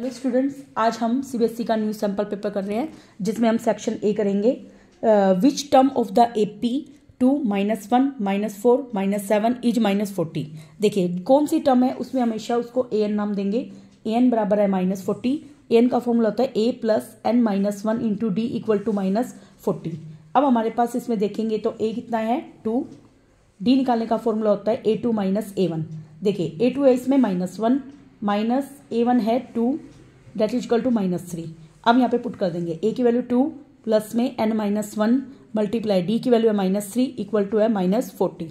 hello students आज हम CBSE e का न्यू सैंपल पेपर कर रहे हैं जिसमें हम सेक्शन ए करेंगे which term of the A P two minus one minus four minus seven is minus forty देखिए कौन सी टर्म है उसमें हमेशा उसको ए एन नाम देंगे ए एन बराबर है माइनस फोर्टी ए एन का फॉर्मूला होता है A plus N minus one into D equal to minus forty अब हमारे पास इसमें देखेंगे तो ए कितना है टू डी निकालने का फॉर्मूला होता है A two minus A one देखिए ए टू है इसमें minus one minus A one है two that is equal to minus three अब यहाँ पे पुट कर देंगे ए की वैल्यू टू प्लस में N minus one multiply D की वैल्यू है माइनस थ्री इक्वल टू है माइनस फोर्टी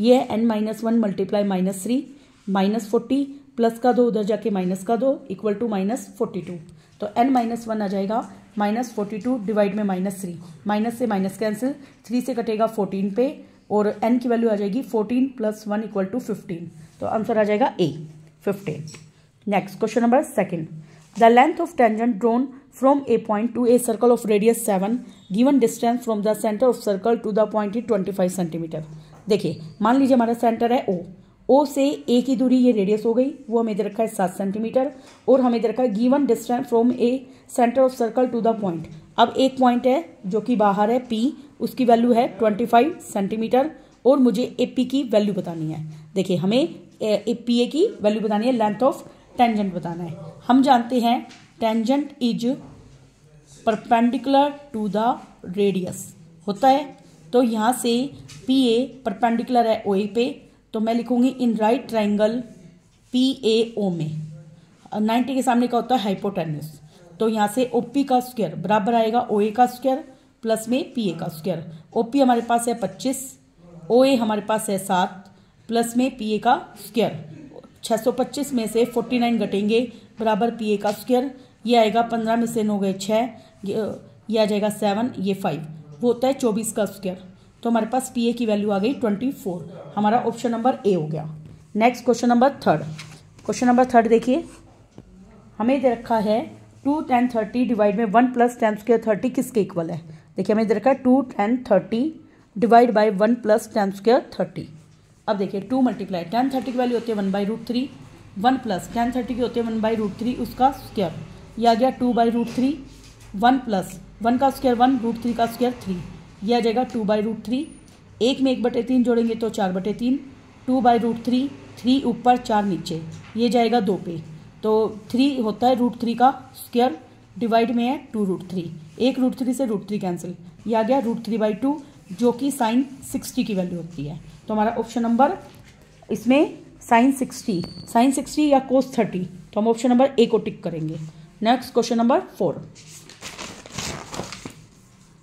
ये है N minus one multiply minus three minus forty plus का दो उधर जाके माइनस का दो equal to minus forty two तो एन माइनस वन आ जाएगा माइनस फोर्टी टू डिवाइड में माइनस थ्री माइनस से माइनस कैंसिल थ्री से कटेगा फोर्टीन पे और एन की वैल्यू आ जाएगी fourteen plus one equal to fifteen तो आंसर आ जाएगा A fifteen next question number second The length of tangent drawn from a point to a circle of radius 7 given distance from the center of circle to the point is 25 centimetre देखिए मान लीजिए हमारा centre है ओ ओ से ए की दूरी ये radius हो गई वो हमें दे रखा है सात सेंटीमीटर और हमें दे रखा है given distance from a centre of circle to the point अब एक पॉइंट है जो कि बाहर है पी उसकी वैल्यू है ट्वेंटी फाइव सेंटीमीटर और मुझे ए पी की वैल्यू बतानी है देखिए हमें ए पी ए की वैल्यू बतानी है लेंथ ऑफ टेंजेंट बताना है हम जानते हैं tangent is perpendicular to the radius होता है तो यहाँ से पी ए परपेंडिकुलर है ओ ए पे तो मैं लिखूंगी in right triangle P A O में नाइन्टी के सामने का होता है हाइपोटेनस तो यहाँ से ओ पी का स्क्वायर बराबर आएगा ओ ए का स्क्वायर प्लस में पी ए का स्क्वायर ओ पी हमारे पास है पच्चीस ओ ए हमारे पास है सात प्लस में पी ए का स्क्वायर पच्चीस में से फोर्टी नाइन घटेंगे बराबर पी ए का स्क्वेयर ये आएगा पंद्रह में से नौ गए छः ये आ जाएगा सेवन ये फाइव वो होता है चौबीस का स्क्वेयर तो हमारे पास पी ए की वैल्यू आ गई ट्वेंटी फोर हमारा ऑप्शन नंबर ए हो गया next question number third question number third देखिए हमें दे रखा है टू टेन थर्टी डिवाइड में one plus tan square thirty किसके इक्वल है देखिए हमें दे रखा है two tan thirty divide by one plus tan square thirty अब देखिए टू मल्टीप्लाई टेन थर्टी की वैल्यू होती है one by root three one plus tan thirty के होते हैं वन बाई रूट थ्री उसका स्क्वायर यह आ गया two by root three one plus one का स्क्वायर वन रूट थ्री का स्क्वायर थ्री यह आ जाएगा टू बाई रूट थ्री एक में एक बटे तीन जोड़ेंगे तो चार बटे तीन two by root three three ऊपर चार नीचे ये जाएगा दो पे तो थ्री होता है रूट थ्री का स्क्वायर डिवाइड में है टू रूट थ्री एक रूट थ्री से रूट थ्री कैंसिल यह आ गया रूट थ्री बाई टू जो कि साइन सिक्सटी की वैल्यू होती है तो हमारा ऑप्शन नंबर इसमें साइन सिक्सटी साइन सिक्सटी या कोस थर्टी तो हम ऑप्शन नंबर ए को टिक करेंगे नेक्स्ट क्वेश्चन नंबर फोर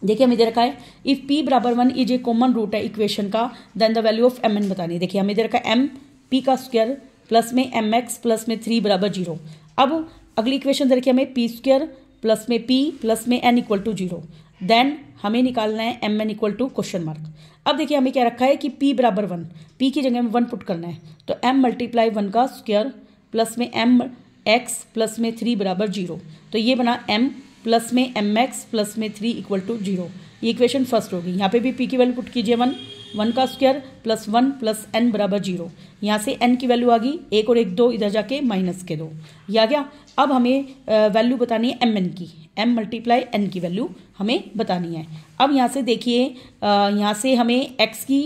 देखिए हमें दे रखा है इफ पी बराबर one is a common root है इक्वेशन का then the value of m n बतानी है देखिए हमें दे रखा है एम पी का स्क्वायर प्लस में एम एक्स प्लस में थ्री बराबर जीरो अब अगली इक्वेशन दे रखी है हमें पी स्क्वायर प्लस में पी प्लस में n equal to zero then हमें निकालना है m n equal to question mark अब देखिए हमें क्या रखा है कि पी बराबर वन पी की जगह में वन पुट करना है तो एम मल्टीप्लाई वन का स्क्वेयर प्लस में एम एक्स प्लस में थ्री बराबर जीरो तो ये बना एम प्लस में एम एक्स प्लस में थ्री इक्वल टू जीरो ये इक्वेशन फर्स्ट होगी यहाँ पे भी पी की वैल्यू पुट कीजिए वन वन का square plus one plus n बराबर जीरो यहाँ से एन की वैल्यू आ गई एक और एक दो इधर जाके माइनस के दो ये आ गया अब हमें वैल्यू बतानी है एम एन की एम मल्टीप्लाई एन की वैल्यू हमें बतानी है अब यहाँ से देखिए यहाँ से हमें एक्स की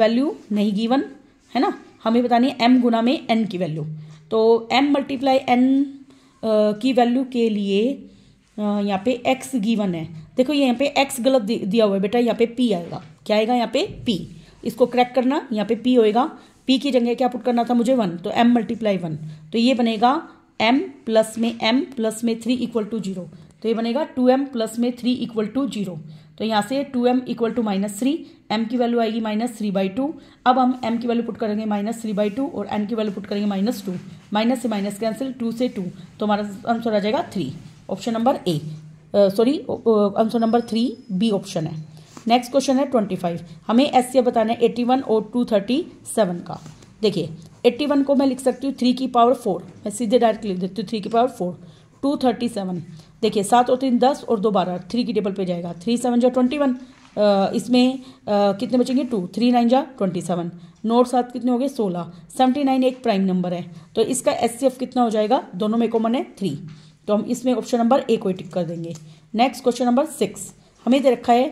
वैल्यू नहीं गिवन है ना हमें बतानी है एम गुना में एन की वैल्यू तो एम मल्टीप्लाई एन की वैल्यू के लिए यहाँ पे एक्स गिवन है देखो ये यहाँ पे एक्स गलत दिया हुआ है बेटा यहाँ पे पी आएगा क्या आएगा यहाँ पे पी इसको क्रैक करना यहाँ पे पी होएगा पी की जगह क्या पुट करना था मुझे वन तो एम मल्टीप्लाई वन तो ये बनेगा एम प्लस में एम प्लस में थ्री इक्वल टू जीरो तो ये बनेगा टू एम प्लस में थ्री इक्वल टू जीरो तो यहाँ से two m equal to minus three m की वैल्यू आएगी माइनस थ्री बाई टू अब हम एम की वैल्यू पुट करेंगे माइनस थ्री बाई टू और एन की वैल्यू पुट करेंगे माइनस टू माइनस से माइनस कैंसिल टू से टू तो हमारा आंसर आ जाएगा three option number A sorry answer number three B option है नेक्स्ट क्वेश्चन है ट्वेंटी फाइव हमें एस सी बताना है एट्टी वन और टू थर्टी सेवन का देखिए एट्टी वन को मैं लिख सकती हूँ थ्री की पावर फोर मैं सीधे डायरेक्ट लिख देती हूँ थ्री की power four two thirty seven देखिए सात और तीन दस और दो बारह थ्री की टेबल पे जाएगा थ्री सेवन जा ट्वेंटी वन इसमें कितने बचेंगे टू थ्री नाइन जा ट्वेंटी सेवन नोट सात कितने हो गए सोलह सेवेंटी नाइन एक प्राइम नंबर है तो इसका एस कितना हो जाएगा दोनों में कॉमन है थ्री तो हम इसमें ऑप्शन नंबर ए को टिक कर देंगे नेक्स्ट क्वेश्चन नंबर सिक्स हमें दे रखा है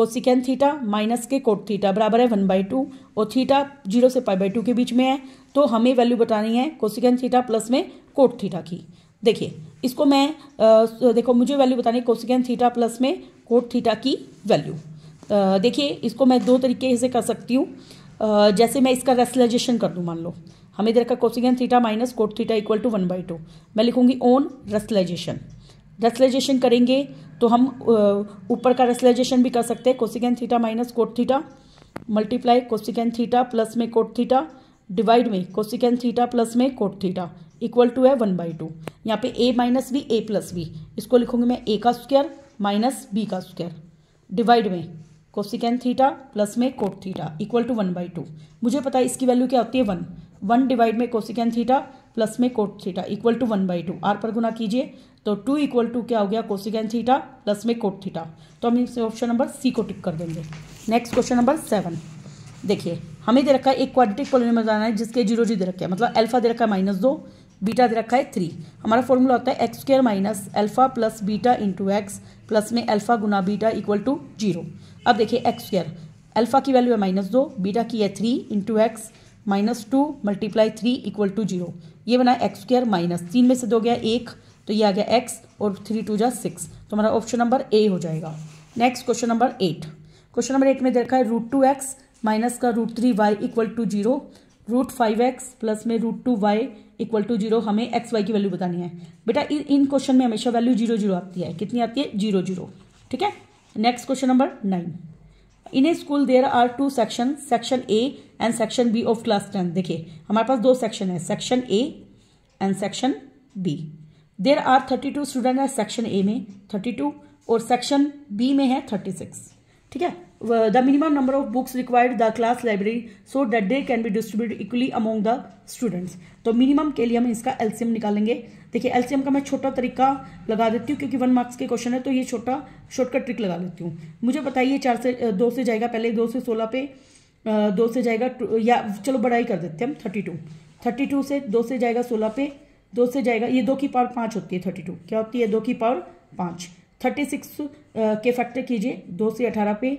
कोसिकेन थीटा माइनस के कोट थीटा बराबर है वन बाई टू और थीटा जीरो से पाई बाई टू के बीच में है तो हमें वैल्यू बतानी है कोसिकेन थीटा प्लस में कोट थीटा की देखिए इसको मैं आ, देखो मुझे वैल्यू बतानी कोसिकन थीटा प्लस में कोट थीटा की वैल्यू देखिए इसको मैं दो तरीके से कर सकती हूँ जैसे मैं इसका रेसलाइजेशन कर दूँ मान लो हमें इधर का cosec theta minus cot theta equal to one by two मैं लिखूँगी ओन रेसलाइजेशन रेसलाइजेशन करेंगे तो हम ऊपर का रेसलाइजेशन भी कर सकते हैं cosec theta minus cot theta multiply cosec theta plus में कोट थीटा डिवाइड में कोसिकेन थीटा प्लस में कोट थीटा इक्वल टू है वन बाई टू यहाँ पे a minus b a plus b इसको लिखूंगी मैं ए का स्क्वायर माइनस बी का स्क्वायर डिवाइड में कोसिकेन थीटा प्लस में cot theta equal to one by two मुझे पता है इसकी वैल्यू क्या होती है वन वन डिवाइड में कोसिकेन थीटा प्लस में cot theta equal to one by two आर पर गुना कीजिए तो टू इक्वल टू क्या हो गया कोसिकेन थीटा प्लस में कोट थीटा तो हम इसे ऑप्शन नंबर सी को टिक कर देंगे नेक्स्ट क्वेश्चन नंबर सेवन देखिए हमें दे रखा है एक क्वाड्रेटिक पोलिनोमियल बनाना है जिसके जीरो जी दे रखे हैं मतलब अल्फा दे रखा है माइनस दो बीटा दे रखा है थ्री हमारा फॉर्मूला होता है x square minus alpha plus beta into x plus में अल्फा गुना बीटा इक्वल टू जीरो अब देखिए एक्स स्क्र अल्फा की वैल्यू है माइनस दो बीटा की है three into x minus two multiply three equal to zero ये बना है एक्स स्क्र माइनस तीन में से दो गया एक तो ये आ गया एक्स और थ्री टू जा सिक्स तो हमारा ऑप्शन नंबर ए हो जाएगा next question number eight question number eight में देखा है रूट टू एक्स माइनस का root three y equal to zero root five x plus में root two y equal to zero हमें एक्स वाई की value बतानी है बेटा इन क्वेश्चन में हमेशा वैल्यू जीरो जीरो आती है कितनी आती है जीरो जीरो ठीक है next question number nine in a school there are two section section A and section B of class ten देखिए हमारे पास दो सेक्शन है section A and section B there are thirty two student है section A में thirty two और section B में है थर्टी सिक्स ठीक है the minimum number of books required the class library so that they can be distribute equally among the students तो minimum के लिए हम इसका एलसीएम निकालेंगे देखिए एलसीएम का मैं छोटा तरीका लगा देती हूँ क्योंकि वन मार्क्स के क्वेश्चन है तो ये छोटा शॉर्टकट ट्रिक लगा लेती हूँ मुझे बताइए चार से uh, दो से जाएगा पहले दो से सोलह पे uh, दो से जाएगा या चलो बड़ा ही कर देते हैं हम थर्टी टू थर्टी टू से दो से जाएगा सोलह पे दो से जाएगा ये दो की पावर पाँच होती है थर्टी टू क्या होती है दो की पावर पाँच थर्टी सिक्स uh, के फैक्टर कीजिए दो से अठारह पे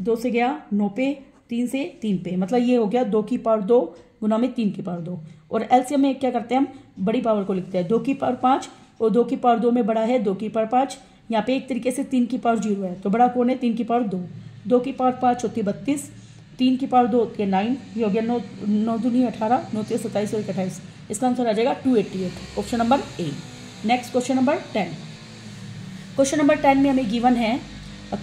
दो से गया नौ पे तीन से तीन पे मतलब ये हो गया दो की पावर दो गुना में तीन की पावर दो और एलसीएम में क्या करते हैं हम बड़ी पावर को लिखते हैं दो की पावर पाँच और दो की पावर दो में बड़ा है दो की पावर पाँच यहाँ पे एक तरीके से तीन की पावर जीरो है तो बड़ा कौन है तीन की पावर दो दो की पावर पाँच होती है बत्तीस तीन की पावर दो होती है नाइन ये हो गया नौ नौ दूनी अठारह नौ तीस सत्ताईस और अट्ठाईस इसका आंसर आ जाएगा two eighty eight option number A next question number ten question number ten में हमें गिवन है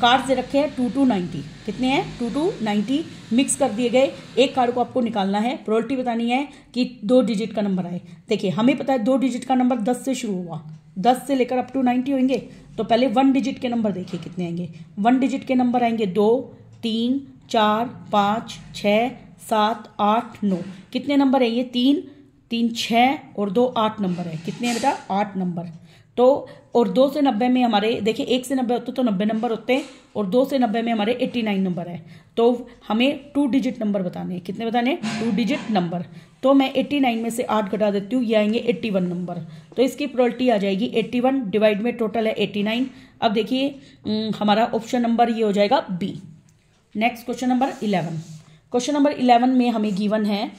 कार्ड्स से रखे हैं टू टू नाइन्टी कितने हैं टू टू नाइन्टी मिक्स कर दिए गए एक कार्ड को आपको निकालना है प्रोल्टी बतानी है कि दो डिजिट का नंबर आए देखिए हमें पता है दो डिजिट का नंबर दस से शुरू हुआ दस से लेकर अप टू नाइन्टी होंगे तो पहले वन डिजिट के नंबर देखिए कितने आएंगे वन डिजिट के नंबर आएंगे दो तीन चार पाँच छ सात आठ नौ कितने नंबर है ये तीन तीन छः और दो आठ नंबर है कितने हैं बेटा आठ नंबर तो और दो से नब्बे में हमारे देखिए एक से नब्बे होते तो नब्बे नंबर होते हैं और दो से नब्बे में हमारे एट्टी नाइन नंबर है तो हमें टू डिजिट नंबर बताने हैं कितने बताने टू डिजिट नंबर तो मैं एट्टी नाइन में से आठ घटा देती हूँ ये आएंगे एट्टी वन नंबर तो इसकी प्रोल्टी आ जाएगी एट्टी वन डिवाइड में टोटल है एट्टी नाइन अब देखिए हमारा ऑप्शन नंबर ये हो जाएगा B next question number eleven question number eleven में हमें गिवन है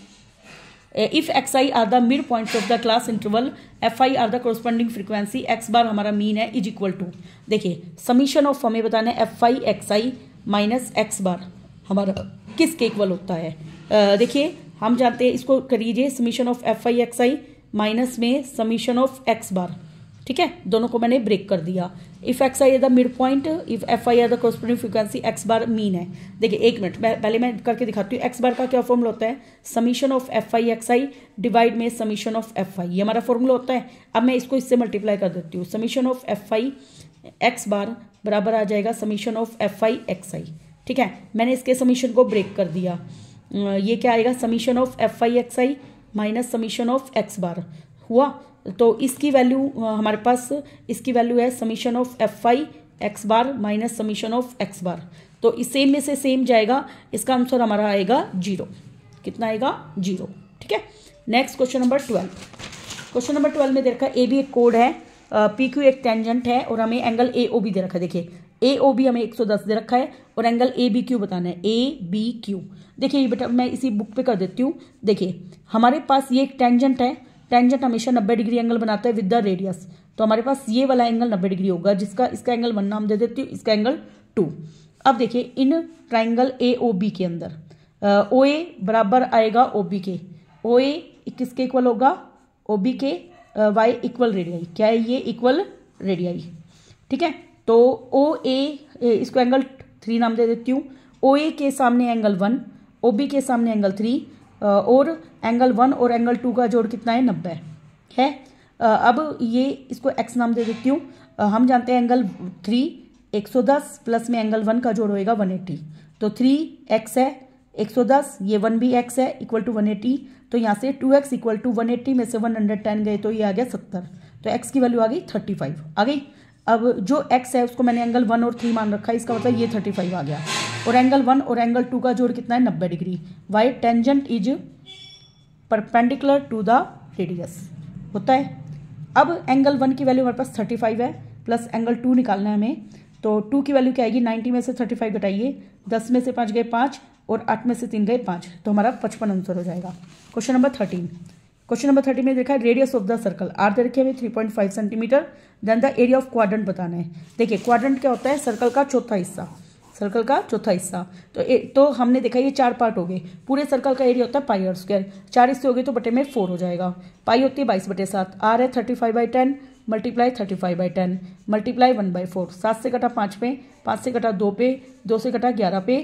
if x i are the mid point of the class interval f i are the corresponding frequency x bar हमारा मीन है is equal to देखिए summation of हमें बताना है f i x i minus x bar हमारा किसके equal होता है uh, देखिए हम जानते हैं इसको करीजिए summation of f i x i minus में समीशन ऑफ एक्स बार ठीक है दोनों को मैंने ब्रेक कर दिया if x i are the mid point if f i are the corresponding frequency x bar mean है देखिए एक मिनट मैं पहले मैं करके दिखाती हूँ एक्स बार का क्या फॉर्मूला होता है summation of f i x i divide में समीशन ऑफ एफ आई ये हमारा फॉर्मूला होता है अब मैं इसको इससे मल्टीप्लाई कर देती हूँ summation of f i x bar बराबर आ जाएगा summation of f i x i ठीक है मैंने इसके समीशन को ब्रेक कर दिया ये क्या आएगा summation of f i x i minus summation of x bar हुआ तो इसकी वैल्यू हमारे पास इसकी वैल्यू है summation of f i x bar minus summation of x bar तो इस सेम में से सेम जाएगा इसका आंसर हमारा आएगा जीरो कितना आएगा जीरो ठीक है next question number twelve question number twelve में दे रखा ए भी एक कोड है पी क्यू एक टेंजेंट है और हमें एंगल ए ओ बी दे रखा है देखिए ए ओ बी हमें एक सौ दस दे रखा है और एंगल ए बी क्यू बताना है ए बी क्यू देखिए बेटा मैं इसी बुक पे कर देती हूँ देखिए हमारे पास ये एक टेंजेंट है टेंजेंट हमेशा नब्बे डिग्री एंगल बनाता है विद द रेडियस तो हमारे पास ये वाला एंगल नब्बे डिग्री होगा जिसका इसका एंगल वन नाम दे देती हूँ इसका एंगल टू अब देखिए in triangle A O B के अंदर ओ ए बराबर आएगा ओ बी के ओ ए किसके इक्वल होगा ओ बी के वाई इक्वल रेडियाई क्या है ये इक्वल रेडियाई ठीक है तो ओ ए इसको एंगल थ्री नाम दे देती हूँ ओ ए के सामने एंगल वन ओ बी के सामने एंगल थ्री और एंगल वन और एंगल टू का जोड़ कितना है नब्बे है अब ये इसको एक्स नाम दे देती हूँ हम जानते हैं एंगल थ्री एक सौ दस प्लस में एंगल वन का जोड़ होएगा वन एटी तो थ्री एक्स है एक सौ दस ये वन भी एक्स है इक्वल टू वन एटी तो यहाँ से two x equal to one eighty में से वन हंड्रेड टेन गए तो ये आ गया सत्तर तो एक्स की वैल्यू आ गई थर्टी फाइव आ गई अब जो एक्स है उसको मैंने एंगल वन और थ्री मान रखा है इसका मतलब ये थर्टी फाइव आ गया और एंगल वन और एंगल टू का जोड़ कितना है नब्बे degree why tangent is perpendicular to the radius होता है अब एंगल वन की वैल्यू हमारे पास थर्टी फाइव है प्लस एंगल टू निकालना है हमें तो टू की वैल्यू क्या आएगी नाइन्टी में से थर्टी फाइव घटाइए दस में से पाँच गए पाँच और आठ में से तीन गए पाँच तो हमारा पचपन आंसर हो जाएगा question number thirteen question number thirty में देखा है radius of the circle r दे रखे हमें three point five centimetre then the area of quadrant बताना है देखिए क्वाड्रेंट क्या होता है सर्कल का चौथा हिस्सा सर्कल का चौथा हिस्सा तो ए, तो हमने देखा ये चार पार्ट हो गए पूरे सर्कल का एरिया होता है पाई और स्क्वायर चार हिस्से हो गए तो बटे में फोर हो जाएगा पाई होती है बाईस बटे सात आर है thirty five by ten multiply thirty five by ten multiply one by four सात से कटा पाँच पे पाँच से कटा दो पे दो से कटा ग्यारह पे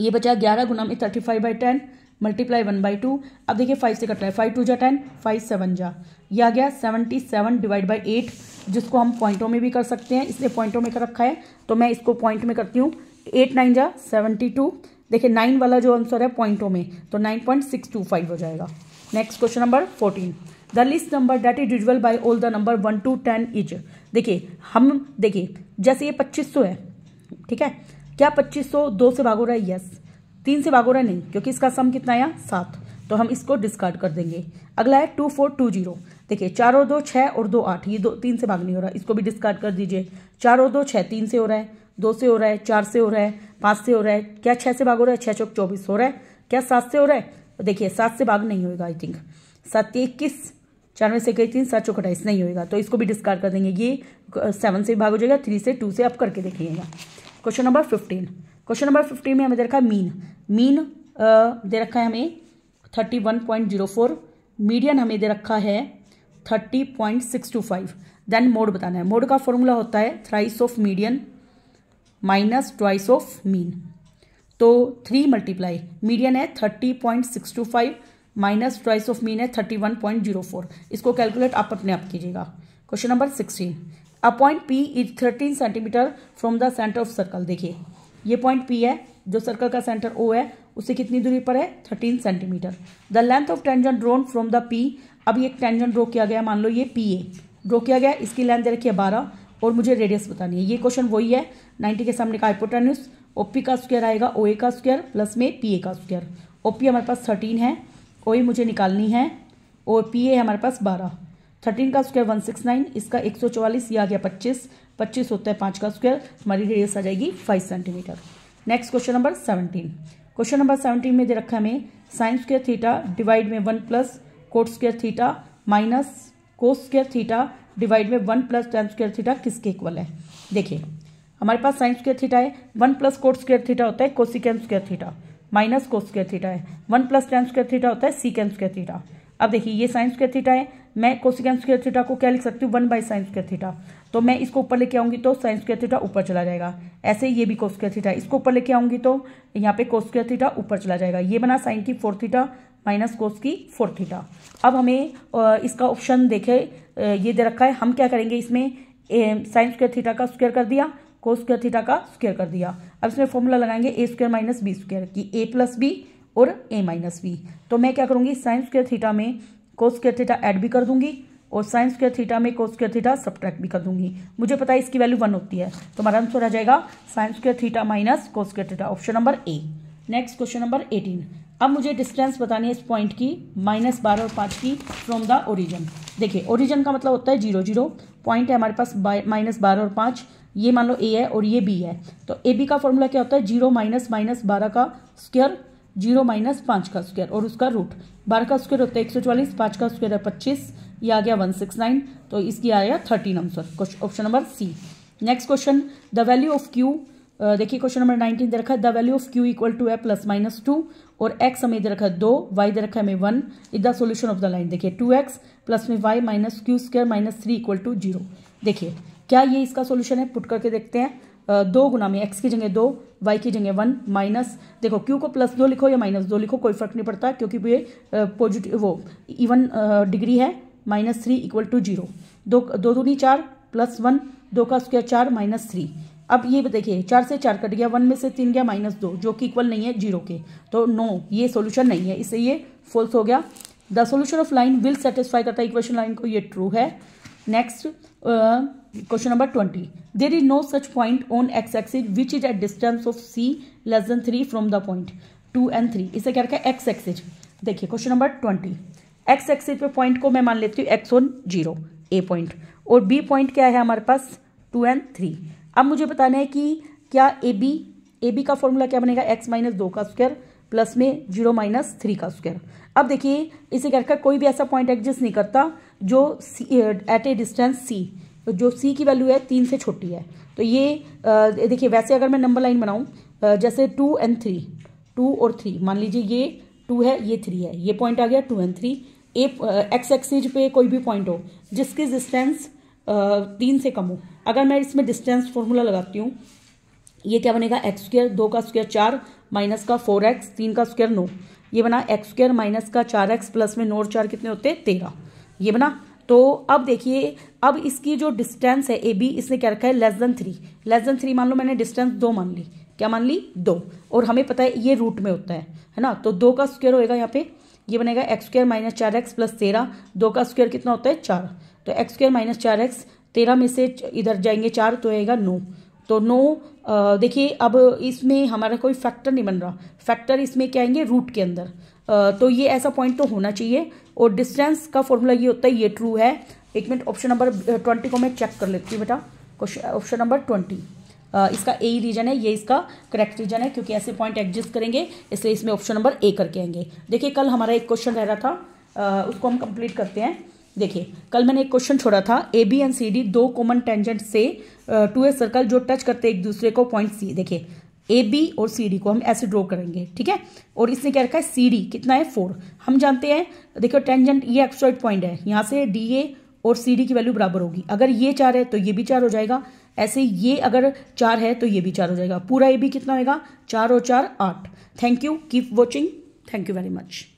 ये बचा ग्यारह गुना में thirty five by ten multiply one by two अब देखिए फाइव से कट रहा है फाइव टू जा टेन फाइव सेवन जा यह आ गया seventy seven divide by eight जिसको हम पॉइंटों में भी कर सकते हैं इसलिए पॉइंटों में कर रखा है तो मैं इसको पॉइंट में करती हूँ एट नाइन जा सेवेंटी टू देखिए नाइन वाला जो आंसर है पॉइंटों में तो nine point six two five हो जाएगा next question number fourteen the list number that is divisible by all the number one to ten is देखिए हम देखिए जैसे ये पच्चीस सौ है ठीक है क्या पच्चीस सौ दो से भागो रहा है यस तीन से भागो रहा है नहीं क्योंकि इसका सम कितना आया सात तो हम इसको डिस्कार्ड कर देंगे अगला है टू फोर टू जीरो देखिए चार और दो छः और दो आठ ये दो तीन से भाग नहीं हो रहा इसको भी डिस्कार्ड कर दीजिए चार और दो छः तीन से हो रहा है दो से हो रहा है चार से हो रहा है पाँच से हो रहा है क्या छः से भाग हो रहा है छः चौक चौबीस हो रहा है क्या सात से हो रहा है देखिए सात से भाग नहीं होगा आई थिंक सात इक्कीस चार से कई तीन सात चौक अट्ठाईस नहीं होगा तो इसको भी डिस्कार्ड कर देंगे ये सेवन से भाग हो जाएगा थ्री से टू से अप करके देखिएगा question number fifteen question number fifteen में हमें दे रखा है मीन मीन दे रखा है हमें thirty one point zero four median हमें दे रखा है thirty point six two five then mode बताना है मोड का फॉर्मूला होता है thrice of median minus twice of mean तो थ्री मल्टीप्लाई मीडियन है thirty point six two five minus twice of mean है thirty one point zero four इसको calculate आप अपने आप कीजिएगा question number sixteen a point P is thirteen centimetre from the centre of circle देखिए ये point P है जो सर्कल का सेंटर ओ है उससे कितनी दूरी पर है thirteen centimetre the length of tangent drawn from the P अब ये टेंजन ड्रॉ किया गया मान लो ये पी ए ड्रॉ किया गया इसकी लेंथ दे रखी है बारह और मुझे रेडियस बतानी है ये क्वेश्चन वही है नाइन्टी के सामने का हाइपोटेनस ओ पी का स्क्वायर आएगा ओ ए का स्क्वायर प्लस में पी ए का स्क्वायर ओ पी हमारे पास थर्टीन है ओ ए मुझे निकालनी है और पी ए हमारे पास बारह थर्टीन का स्क्वायर वन सिक्स नाइन इसका एक सौ चौवालीस या आ गया पच्चीस पच्चीस होता है पाँच का स्क्वायर हमारी रेडियस आ जाएगी five centimetre next question number seventeen question number seventeen में दे रखा है हमें साइंस स्क्वायर थीटा डिवाइड में one plus cot square theta minus cos square theta divide में one plus tan square theta किसके इक्वल है देखिए हमारे पास साइन स्क्र थीटा है one plus cot square theta होता है cosec square theta minus cos square theta है one plus tan square theta होता है सीकेम स्क्र थीटा अब देखिए ये साइन स्क्र थीटा है मैं कोसिकम स्क्र थीटा को क्या लिख सकती हूँ one by sine square theta तो मैं इसको ऊपर लेके आऊंगी तो साइन स्क्र थीटा ऊपर चला जाएगा ऐसे ही ये भी कोस स्क्र थीटा इसको ऊपर लेके आऊंगी तो यहाँ पे कोस स्क्र थीटा ऊपर चला जाएगा ये बना साइन की फोर थीटा माइनस कोस की फोर थीटा अब हमें इसका ऑप्शन देखे ये दे रखा है हम क्या करेंगे इसमें साइन स्क्वेयर थीटा का स्क्वेयर कर दिया कोस स्क्वेयर थीटा का स्क्वेयर कर दिया अब इसमें फॉर्मूला लगाएंगे A square minus B square की ए प्लस बी और ए माइनस बी तो मैं क्या करूँगी साइन स्क्वेयर थीटा में कोस स्क्वेयर थीटा ऐड भी कर दूंगी और साइन स्क्वेयर थीटा में कोस स्क्वेयर थीटा सब्ट्रैक्ट भी कर दूंगी मुझे पता है इसकी वैल्यू वन होती है तो हमारा आंसर आ जाएगा sine square theta minus cos square theta option number A next question number eighteen अब मुझे डिस्टेंस बतानी है इस पॉइंट की माइनस बारह और पाँच की फ्रॉम द ओरिजन देखिए ओरिजन का मतलब होता है जीरो जीरो पॉइंट है हमारे पास माइनस बारह और पाँच ये मान लो ए है और ये बी है तो ए बी का फॉर्मूला क्या होता है जीरो माइनस माइनस बारह का स्क्वेयर जीरो माइनस पाँच का स्क्वायर और उसका रूट बारह का स्क्वायर होता है एक सौ चालीस पाँच का स्क्वायर है पच्चीस ये आ गया वन सिक्स नाइन तो इसकी आया thirteen answer option number C next question the value of Q देखिए क्वेश्चन नंबर नाइनटीन दे रखा है the value of Q equal to है प्लस माइनस टू और एक्स हमें दे रखा है दो वाई दे रखा है हमें one is the solution of the line देखिए टू एक्स प्लस में Y minus Q square minus three equal to zero देखिए क्या ये इसका सोल्यूशन है पुट करके देखते हैं दो गुना में एक्स की जगह दो वाई की जगह वन माइनस देखो क्यू को प्लस दो लिखो या माइनस दो लिखो कोई फर्क नहीं पड़ता क्योंकि ये पॉजिटिव वो इवन डिग्री है minus three equal to zero दो दो दूनी चार प्लस वन दो का स्क्वायर चार माइनस थ्री अब ये भी देखिए चार से चार कट गया वन में से तीन गया माइनस दो जो कि इक्वल नहीं है जीरो के तो नो ये सोल्यूशन नहीं है इससे ये फॉल्स हो गया the solution of line will satisfy करता है इक्वेशन लाइन को ये ट्रू है next question number twenty there is no such point on X axis which is at distance of C less than three from the point two and three इसे क्या रखा है X axis देखिए question number twenty X axis पे point को मैं मान लेती हूँ X on zero A point और बी पॉइंट क्या है हमारे पास टू एंड थ्री अब मुझे बताना है कि क्या ए बी ए बी का फॉर्मूला क्या बनेगा एक्स माइनस दो का स्क्वायर प्लस में जीरो माइनस थ्री का स्क्वायर अब देखिए इसे कहकर कोई भी ऐसा पॉइंट एडजस्ट नहीं करता जो एट ए डिस्टेंस सी जो सी की वैल्यू है तीन से छोटी है तो ये uh, देखिए वैसे अगर मैं नंबर लाइन बनाऊँ जैसे टू एंड थ्री टू और थ्री मान लीजिए ये टू है ये थ्री है ये पॉइंट आ गया two and three A X axis पे कोई भी पॉइंट हो जिसकी डिस्टेंस तीन से कम हो अगर मैं इसमें डिस्टेंस फॉर्मूला लगाती हूँ ये क्या बनेगा एक्स स्क्र दो का स्क्र चार माइनस का फोर एक्स तीन का स्क्वेयर नौ ये बना एक्स स्क्र माइनस का चार एक्स प्लस में नौ और चार कितने होते हैं तेरह ये बना तो अब देखिए अब इसकी जो डिस्टेंस है ए बी इसने क्या रखा है less than three less than three मान लो मैंने डिस्टेंस दो मान ली क्या मान ली दो और हमें पता है ये रूट में होता है है ना तो दो का स्क्वेयर होएगा यहाँ पे ये बनेगा एक्स स्क्र माइनस चार एक्स प्लस तेरह दो का स्क्वेयर कितना होता है चार तो एक्स स्क्र माइनस चार एक्स तेरह में से इधर जाएंगे चार तो आएगा नो तो नो देखिए अब इसमें हमारा कोई फैक्टर नहीं बन रहा फैक्टर इसमें क्या आएंगे रूट के अंदर आ, तो ये ऐसा पॉइंट तो होना चाहिए और डिस्टेंस का फॉर्मूला ये होता है ये ट्रू है एक मिनट ऑप्शन नंबर ट्वेंटी को मैं चेक कर लेती हूँ बेटा क्वेश्चन ऑप्शन नंबर ट्वेंटी इसका ए रीजन है ये इसका करेक्ट रीजन है क्योंकि ऐसे पॉइंट एग्जिस्ट करेंगे इसलिए इसमें ऑप्शन नंबर ए करके आएंगे देखिए कल हमारा एक क्वेश्चन रह रहा था आ, उसको हम कंप्लीट करते हैं देखिए कल मैंने एक क्वेश्चन छोड़ा था A B and C D दो कॉमन टेंजेंट से टू ए सर्कल जो टच करते एक दूसरे को पॉइंट सी देखिए ए बी और सी डी को हम ऐसे ड्रॉ करेंगे ठीक है और इसने क्या रखा है सी डी कितना है फोर हम जानते हैं देखियो टेंजेंट ये एक्सट्रॉइड पॉइंट है यहाँ से डी ए और सी डी की वैल्यू बराबर होगी अगर ये चार है तो ये भी चार हो जाएगा ऐसे ये अगर चार है तो ये भी चार हो जाएगा पूरा ए बी कितना होगा चार और चार आठ thank you keep watching thank you very much